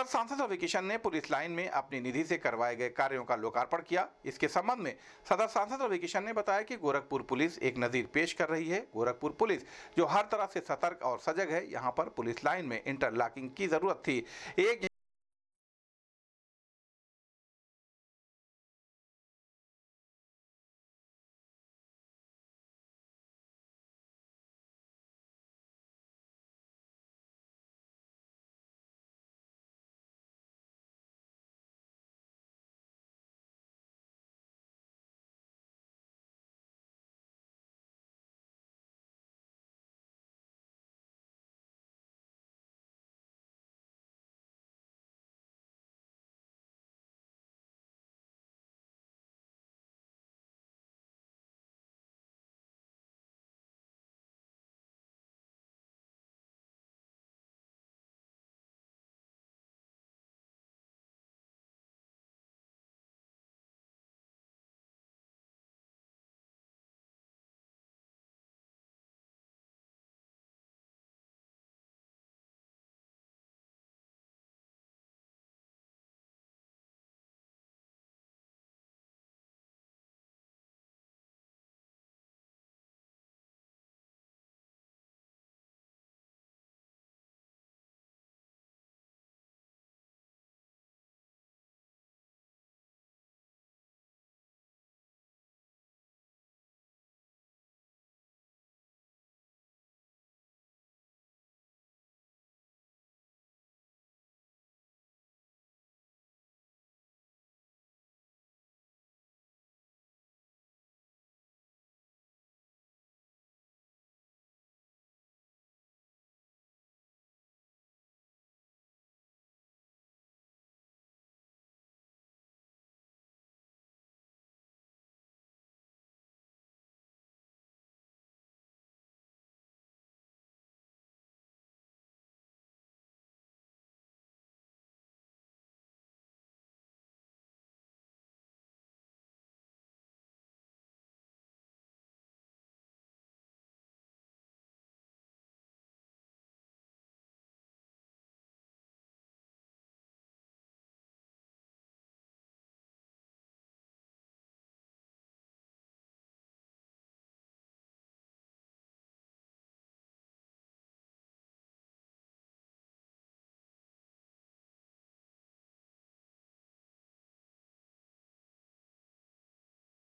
सदर सांसद रवि किशन ने पुलिस लाइन में अपनी निधि से करवाए गए कार्यों का लोकार्पण किया इसके संबंध में सदर सांसद रवि किशन ने बताया कि गोरखपुर पुलिस एक नज़ीर पेश कर रही है गोरखपुर पुलिस जो हर तरह से सतर्क और सजग है यहाँ पर पुलिस लाइन में इंटरलॉकिंग की जरूरत थी एक